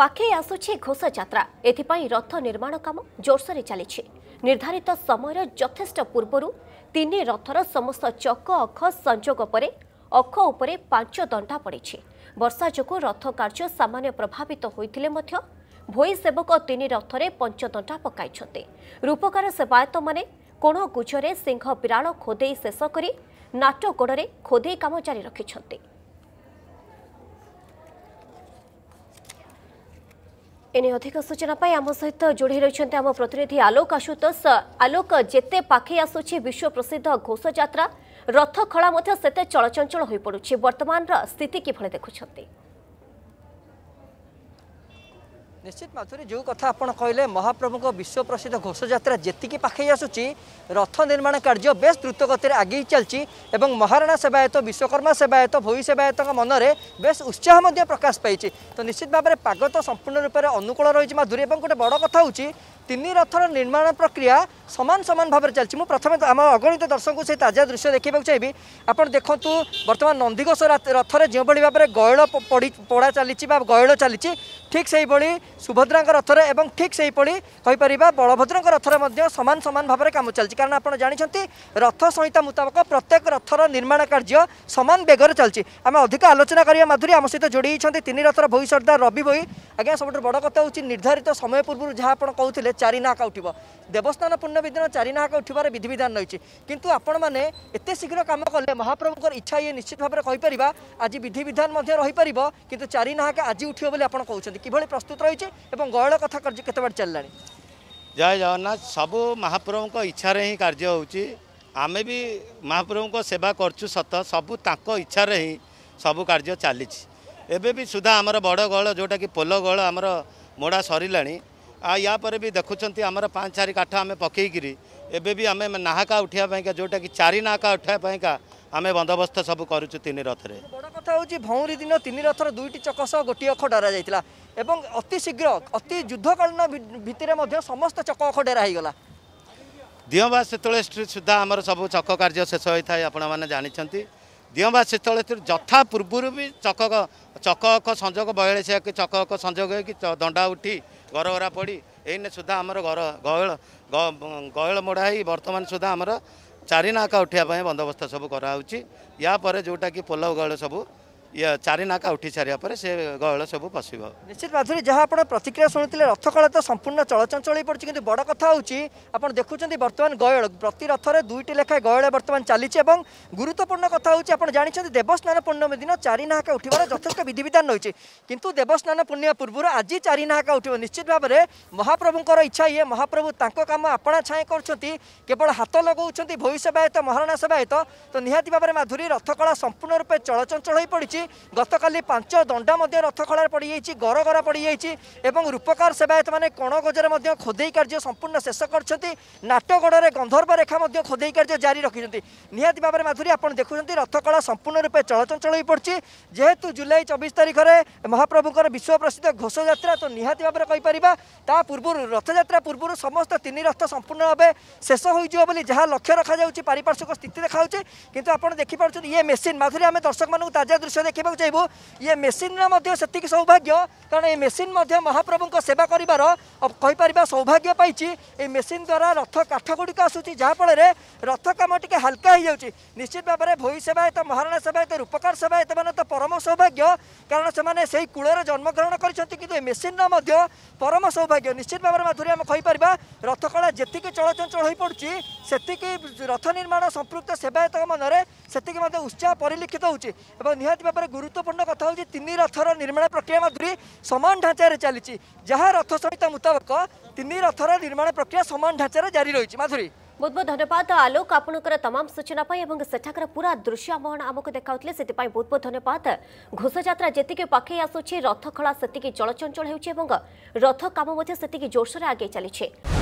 ପାଖେଇ ଆସୁଛି ଘୋଷଯାତ୍ରା ଏଥିପାଇଁ ରଥ ନିର୍ମାଣ କାମ ଜୋରସୋରରେ ଚାଲିଛି ନିର୍ଦ୍ଧାରିତ ସମୟର ଯଥେଷ୍ଟ ପୂର୍ବରୁ ତିନି ରଥର ସମସ୍ତ ଚକ ଅଖ ସଂଯୋଗ ପରେ ଅଖ ଉପରେ ପାଞ୍ଚ ଦଣ୍ଡା ପଡ଼ିଛି ବର୍ଷା ଯୋଗୁଁ ରଥ କାର୍ଯ୍ୟ ସାମାନ୍ୟ ପ୍ରଭାବିତ ହୋଇଥିଲେ ମଧ୍ୟ ଭୋଇ ସେବକ ତିନି ରଥରେ ପଞ୍ଚଦଣ୍ଡା ପକାଇଛନ୍ତି ରୂପକାର ସେବାୟତମାନେ କୋଣ ଗୁଜରେ ସିଂହ ବିରାଳ ଖୋଦେଇ ଶେଷ କରି ନାଟ ଗୋଡ଼ରେ ଖୋଦେଇ କାମ ଜାରି ରଖିଛନ୍ତି এনে অধিক সূচনা পাই আমার সহ যোড়ি রয়েছেন আমার প্রতিনিধি আলোক আশুতোষ আলোক যেতে পাখে আসুছে বিশ্ব প্রসিদ্ধ ঘোষ যাত্রা রথ খড়া সেতে চলচঞ্চল হয়ে পড়ুছে বর্তমান স্থিতি কিভাবে দেখুছেন নিশ্চিত মাଧୁରୀ ଯେଉଁ କଥା ଆପଣ କହିଲେ ମହାପ୍ରଭୁଙ୍କ ବିଶ୍ୱପ୍ରସିଦ୍ଧ ଘୋଷଯାତ୍ରା ଯେତିକି ପାଖେଇ ଆସୁଛି ରଥ ନିର୍ମାଣ କାର୍ଯ୍ୟ ବେଶ୍ ଦ୍ରୁତଗତିରେ ଆଗେଇ ଚାଲିଛି ଏବଂ ମହାରଣା ସେବାୟତ ବିଶ୍ୱକର୍ମା ସେବାୟତ ଭୋଇ ସେବାୟତଙ୍କ ମନରେ ବେଶ୍ ଉତ୍ସାହ ମଧ୍ୟ ପ୍ରକାଶ ପାଇଛି ତ ନିଶ୍ଚିତ ଭାବରେ ପାଗ ତ ସମ୍ପୂର୍ଣ୍ଣ ରୂପରେ ଅନୁକୂଳ ରହିଛି ମାଧୁରୀ ଏବଂ ଗୋଟେ ବଡ଼ କଥା ହେଉଛି ତିନି ରଥର ନିର୍ମାଣ ପ୍ରକ୍ରିୟା ସମାନ ସମାନ ଭାବରେ ଚାଲିଛି ମୁଁ ପ୍ରଥମେ ଆମ ଅଗଣିତ ଦର୍ଶକଙ୍କୁ ସେଇ ତାଜା ଦୃଶ୍ୟ ଦେଖାଇବାକୁ ଚାହିଁବି ଆପଣ ଦେଖନ୍ତୁ ବର୍ତ୍ତମାନ ନନ୍ଦିଘୋଷ ରଥରେ ଯେଉଁଭଳି ଭାବରେ ଗୟଳ ପଡ଼ି ପଡ଼ା ଚାଲିଛି ବା ଗୟଳ ଚାଲିଛି ଠିକ୍ ସେହିଭଳି ସୁଭଦ୍ରାଙ୍କ ରଥରେ ଏବଂ ଠିକ୍ ସେହିଭଳି କହିପାରିବା ବଳଭଦ୍ରଙ୍କ ରଥରେ ମଧ୍ୟ ସମାନ ସମାନ ଭାବରେ କାମ ଚାଲିଛି କାରଣ ଆପଣ ଜାଣିଛନ୍ତି ରଥ ସଂହିତା ମୁତାବକ ପ୍ରତ୍ୟେକ ରଥର ନିର୍ମାଣ କାର୍ଯ୍ୟ ସମାନ ବେଗରେ ଚାଲିଛି ଆମେ ଅଧିକ ଆଲୋଚନା କରିବା ମାଧୁରୀ ଆମ ସହିତ ଯୋଡ଼ି ହୋଇଛନ୍ତି ତିନି ରଥର ଭୋଇ ସର୍ଦ୍ଦାର ରବି ଭୋଇ ଆଜ୍ଞା ସବୁଠୁ ବଡ଼ କଥା ହେଉଛି ନିର୍ଦ୍ଧାରିତ ସମୟ ପୂର୍ବରୁ ଯାହା ଆପଣ କହୁଥିଲେ ଚାରି ନାହାକ ଉଠିବ ଦେବସ୍ଥାନ ପୂର୍ଣ୍ଣମୀ ଦିନ ଚାରି ନାହାକ ଉଠିବାର ବିଧିବିଧାନ ରହିଛି କିନ୍ତୁ ଆପଣମାନେ ଏତେ ଶୀଘ୍ର କାମ କଲେ ମହାପ୍ରଭୁଙ୍କର ଇଚ୍ଛା ଇଏ ନିଶ୍ଚିତ ଭାବରେ କହିପାରିବା ଆଜି ବିଧିବିଧାନ ମଧ୍ୟ ରହିପାରିବ କିନ୍ତୁ ଚାରି ନାହାକ ଆଜି ଉଠିବ ବୋଲି ଆପଣ କହୁଛନ୍ତି ଅଛନ୍ତି କିଭଳି ପ୍ରସ୍ତୁତ ରହିଛି ଏବଂ ଗହଳ କଥା କାର୍ଯ୍ୟ କେତେ ବାଟ ଚାଲିଲାଣି ଜୟ ଜଗନ୍ନାଥ ସବୁ ମହାପ୍ରଭୁଙ୍କ ଇଚ୍ଛାରେ ହିଁ କାର୍ଯ୍ୟ ହେଉଛି ଆମେ ବି ମହାପ୍ରଭୁଙ୍କ ସେବା କରୁଛୁ ସତ ସବୁ ତାଙ୍କ ଇଚ୍ଛାରେ ହିଁ ସବୁ କାର୍ଯ୍ୟ ଚାଲିଛି ଏବେ ବି ସୁଦ୍ଧା ଆମର ବଡ଼ ଗହଳ ଯେଉଁଟାକି ପୋଲ ଗହଳ ଆମର ମୋଡ଼ା ସରିଲାଣି ଆଉ ୟାପରେ ବି ଦେଖୁଛନ୍ତି ଆମର ପାଞ୍ଚ ଚାରି କାଠ ଆମେ ପକେଇକିରି ଏବେ ବି ଆମେ ନାହାକା ଉଠିବା ପାଇଁକା ଯେଉଁଟାକି ଚାରି ନାହାକା ଉଠିବା ପାଇଁକା ଆମେ ବନ୍ଦୋବସ୍ତ ସବୁ କରୁଛୁ ତିନି ରଥରେ ବଡ଼ କଥା ହେଉଛି ଭଉଁରୀ ଦିନ ତିନି ରଥର ଦୁଇଟି ଚକ ସହ ଗୋଟିଏ ଅଖ ଡରାଯାଇଥିଲା ଏବଂ ଅତି ଶୀଘ୍ର ଅତି ଯୁଦ୍ଧକାଳୀନ ଭିତରେ ମଧ୍ୟ ସମସ୍ତ ଚକ ଅଖ ଡେରା ହୋଇଗଲା ଦିଅଁବା ସେତେବେଳେ ସୁଦ୍ଧା ଆମର ସବୁ ଚକ କାର୍ଯ୍ୟ ଶେଷ ହୋଇଥାଏ ଆପଣମାନେ ଜାଣିଛନ୍ତି ଦିଅଁବା ସେତେବେଳେ ଯଥା ପୂର୍ବରୁ ବି ଚକ ଚକ ଅକ ସଂଯୋଗ ବୟଳିଶିଆ କି ଚକ ଅକ ସଂଯୋଗ ହେଇକି ଦଣ୍ଡା ଉଠି ଘର ଘରା ପଡ଼ି ଏଇନେ ସୁଦ୍ଧା ଆମର ଘର ଗହଳ ଗହଳ ମୋଡ଼ା ହେଇ ବର୍ତ୍ତମାନ ସୁଦ୍ଧା ଆମର ଚାରି ନାକା ଉଠିବା ପାଇଁ ବନ୍ଦୋବସ୍ତ ସବୁ କରାହେଉଛି ୟାପରେ ଯେଉଁଟାକି ପୋଲ ଗହଳ ସବୁ ଇଏ ଚାରି ନାକା ଉଠି ସାରିବା ପରେ ସେ ଗହଳ ସବୁ ପଶିବ ନିଶ୍ଚିତ ଭାବରେ ଯାହା ଆପଣ ପ୍ରତିକ୍ରିୟା ଶୁଣୁଥିଲେ ରଥକଳା ତ ସମ୍ପୂର୍ଣ୍ଣ ଚଳଚଞ୍ଚଳ ହୋଇପଡ଼ିଛି କିନ୍ତୁ ବଡ଼ କଥା ହେଉଛି ଆପଣ ଦେଖୁଛନ୍ତି ବର୍ତ୍ତମାନ ଗୟଳ ପ୍ରତି ରଥରେ ଦୁଇଟି ଲେଖାଏଁ ଗୟଳ ବର୍ତ୍ତମାନ ଚାଲିଛି ଏବଂ ଗୁରୁତ୍ୱପୂର୍ଣ୍ଣ କଥା ହେଉଛି ଆପଣ ଜାଣିଛନ୍ତି ଦେବସ୍ନାନ ପୂର୍ଣ୍ଣମୀ ଦିନ ଚାରି ନାହାକା ଉଠିବାର ଯଥେଷ୍ଟ ବିଧିବିଧାନ ରହିଛି କିନ୍ତୁ ଦେବସ୍ନାନ ପୂର୍ଣ୍ଣିମା ପୂର୍ବରୁ ଆଜି ଚାରି ନାହାକା ଉଠିବ ନିଶ୍ଚିତ ଭାବରେ ମହାପ୍ରଭୁଙ୍କର ଇଚ୍ଛା ଇଏ ମହାପ୍ରଭୁ ତାଙ୍କ କାମ ଆପଣା ଛାଏଁ କରୁଛନ୍ତି କେବଳ ହାତ ଲଗାଉଛନ୍ତି ଭୋଇ ସେବାୟତ ମହାରଣା ସେବାୟତ ତ ନିହାତି ଭାବରେ ମାଧୁରୀ ରଥକଳା ସମ୍ପୂର୍ଣ୍ଣ ରୂପେ ଚଳଚଞ୍ଚଳ ହୋଇପଡ଼ିଛି পড়ছে গতকালি পাঁচ দণ্ডা মধ্যে রথ খড়ার পড়িযাই গরগর পড়িযাই এবং রূপকার সেবায়ত মানে কণগজরে মধ্যে খোদেই কার্য সম্পূর্ণ শেষ করছেন নাটগড়ে গন্ধর্ব রেখা মধ্যে খোদেই কার্য জারি রাখিছেন নিহতি ভাবে মাধুরী আপনার দেখুম রথকলা সম্পূর্ণ রূপে চলচঞ্চল হয়ে পড়ছে যেহেতু জুলাই চবিশ তারিখে মহাপ্রভুঙ্কর বিশ্ব প্রসিদ্ধ ঘোষযাত্রা তো নিহতি ভাবে কইপারা তা পূর্ব রথযাত্রা পূর্ব সমস্ত তিন রথ সম্পূর্ণ ভাবে শেষ হয়ে যাব বলে যা লক্ষ্য রখা যাচ্ছে পারিপার্শ্বিক স্থিতি দেখা যাচ্ছে কিন্তু আপনার দেখিপার ইয়ে মেসিন মাধুরী আমি দর্শক মানুষ তাজা দৃশ্য ଦେଖିବାକୁ ଚାହିଁବୁ ଇଏ ମେସିନ୍ର ମଧ୍ୟ ସେତିକି ସୌଭାଗ୍ୟ କାରଣ ଏ ମେସିନ୍ ମଧ୍ୟ ମହାପ୍ରଭୁଙ୍କ ସେବା କରିବାର କହିପାରିବା ସୌଭାଗ୍ୟ ପାଇଛି ଏ ମେସିନ୍ ଦ୍ୱାରା ରଥ କାଠ ଗୁଡ଼ିକ ଆସୁଛି ଯାହାଫଳରେ ରଥ କାମ ଟିକେ ହାଲକା ହୋଇଯାଉଛି ନିଶ୍ଚିତ ଭାବରେ ଭୋଇ ସେବାୟତ ମହାରଣା ସେବାୟତ ରୂପକାର ସେବାୟତମାନେ ତ ପରମ ସୌଭାଗ୍ୟ କାରଣ ସେମାନେ ସେହି କୂଳରେ ଜନ୍ମଗ୍ରହଣ କରିଛନ୍ତି କିନ୍ତୁ ଏ ମେସିନ୍ର ମଧ୍ୟ ପରମ ସୌଭାଗ୍ୟ ନିଶ୍ଚିତ ଭାବରେ ମାଧୁରୀ ଆମେ କହିପାରିବା ରଥକଳା ଯେତିକି ଚଳଚଞ୍ଚଳ ହୋଇପଡ଼ୁଛି ସେତିକି ରଥ ନିର୍ମାଣ ସମ୍ପୃକ୍ତ ସେବାୟତଙ୍କ ମନରେ ସେତିକି ମଧ୍ୟ ଉତ୍ସାହ ପରିଲକ୍ଷିତ ହେଉଛି ଏବଂ ନିହାତି তাপরে গুরুত্বপূর্ণ কথা হচ্ছে তিন রথর নির্মাণ প্রক্রিয়া মাধুরী সমান ঢাঁচার চালছে যা রথ সংহিতা মুতাবক তিন রথর নির্মাণ প্রক্রিয়া সমান ঢাঁচার জারি রয়েছে মাধুরী ବହୁତ ବହୁତ ଧନ୍ୟବାଦ ଆଲୋକ ଆପଣଙ୍କର ତମାମ ସୂଚନା ପାଇଁ ଏବଂ ସେଠାକାର ପୁରା ଦୃଶ୍ୟ ଆପଣ ଆମକୁ ଦେଖାଉଥିଲେ ସେଥିପାଇଁ ବହୁତ ବହୁତ ଧନ୍ୟବାଦ ଘୋଷଯାତ୍ରା ଯେତିକି ପାଖେଇ ଆସୁଛି ରଥ ଖଳା ସେତିକି ଚଳଚଞ୍ଚଳ ହେଉଛି ଏବଂ ରଥ କାମ ମଧ୍ୟ ସେତିକି ଜୋରସୋରରେ ଆଗେଇ ଚାଲିଛି